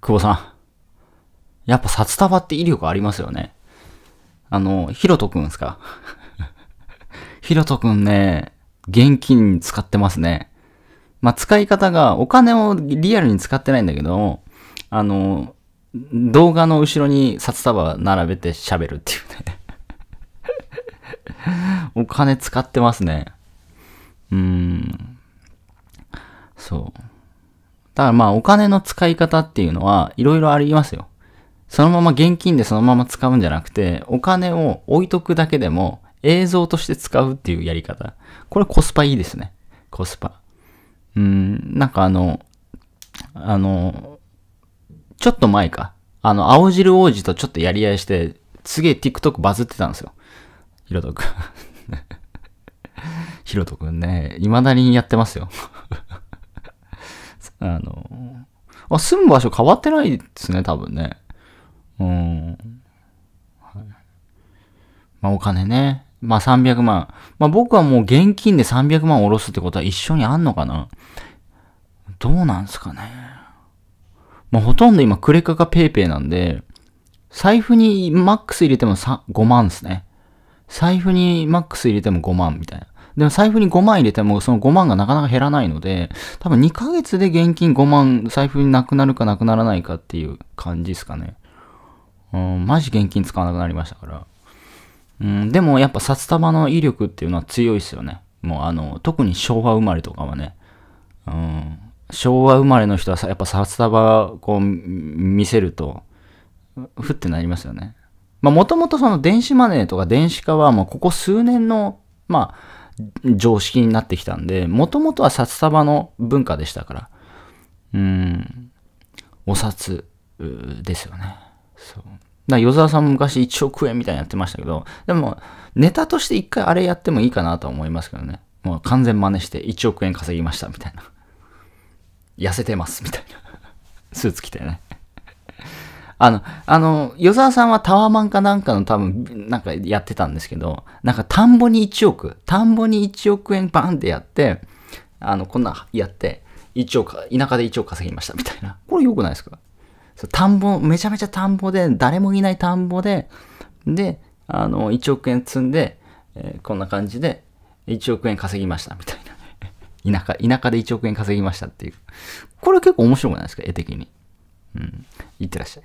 久保さん。やっぱ札束って威力ありますよね。あの、ひろとくんですかひろとくんね、現金使ってますね。まあ、使い方が、お金をリアルに使ってないんだけど、あの、動画の後ろに札束並べて喋るっていうね お金使ってますね。うーん。そう。だからまあお金の使い方っていうのはいろいろありますよ。そのまま現金でそのまま使うんじゃなくて、お金を置いとくだけでも映像として使うっていうやり方。これコスパいいですね。コスパ。うん、なんかあの、あの、ちょっと前か。あの、青汁王子とちょっとやり合いして、すげえ TikTok バズってたんですよ。ひろとくん。ひろとくんね、未だにやってますよ。あの、あ、住む場所変わってないですね、多分ね。うん。はい。まあ、お金ね。まあ、300万。まあ、僕はもう現金で300万下ろすってことは一緒にあんのかなどうなんすかね。まあ、ほとんど今、クレカか paypay なんで、財布にマックス入れても5万ですね。財布にマックス入れても5万みたいな。でも財布に5万入れても、その5万がなかなか減らないので、多分2ヶ月で現金5万、財布になくなるかなくならないかっていう感じですかね。うん、マジ現金使わなくなりましたから。うん、でもやっぱ札束の威力っていうのは強いですよね。もうあの、特に昭和生まれとかはね。うん、昭和生まれの人はさ、やっぱ札束こう見せると、ふってなりますよね。まあもともとその電子マネーとか電子化はもうここ数年の、まあ、常識になってきたんで、もともとは札束の文化でしたから、うん、お札ですよね。そう。だ与沢さんも昔1億円みたいにやってましたけど、でも、ネタとして一回あれやってもいいかなとは思いますけどね。もう完全真似して1億円稼ぎましたみたいな。痩せてますみたいな。スーツ着てね。あの、あの、与沢さんはタワマンかなんかの多分、なんかやってたんですけど、なんか田んぼに1億、田んぼに1億円バンってやって、あの、こんなやって、1億、田舎で1億稼ぎましたみたいな。これ良くないですか田んぼ、めちゃめちゃ田んぼで、誰もいない田んぼで、で、あの、1億円積んで、えー、こんな感じで、1億円稼ぎましたみたいな。田舎、田舎で1億円稼ぎましたっていう。これ結構面白くないですか絵的に。うん。いってらっしゃい。